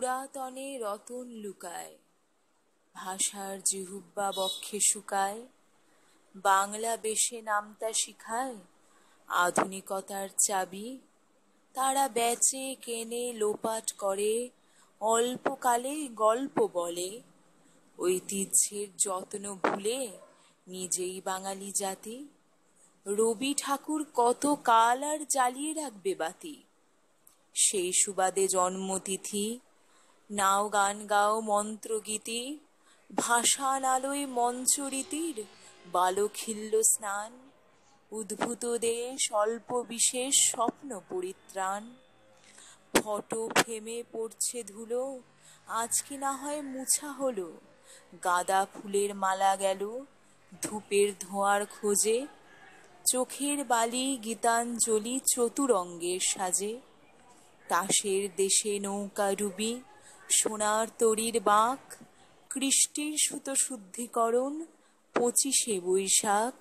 পুরাতনে রতন লুকায় ভাষার জিহুব্বা বক্ষে শুকায় বাংলা বেশে নামতা শিখায় আধুনিকতার চাবি তারা বেচে কেনে লোপাট করে অল্পকালে গল্প বলে ঐতিহ্যের যত্ন ভুলে নিজেই বাঙালি জাতি রবি ঠাকুর কত কাল আর জ্বালিয়ে রাখবে বাতি সেই সুবাদে জন্মতিথি নাও গান গাও মন্ত্রগীতি ভাসান আলোয় মঞ্চরীতির বালখিল্য স্নান উদ্ভূত দেশ অল্প বিশেষ স্বপ্ন পরিত্রাণ ফটো ফেমে পড়ছে ধুলো আজকে না হয় মুছা হলো গাঁদা ফুলের মালা গেল ধূপের ধোঁয়ার খোঁজে চোখের বালি গীতাঞ্জলি চতুরঙ্গের সাজে তাসের দেশে নৌকা ডুবি সোনার তরির বাঁক কৃষ্টির সুতো শুদ্ধিকরণ পঁচিশে বৈশাখ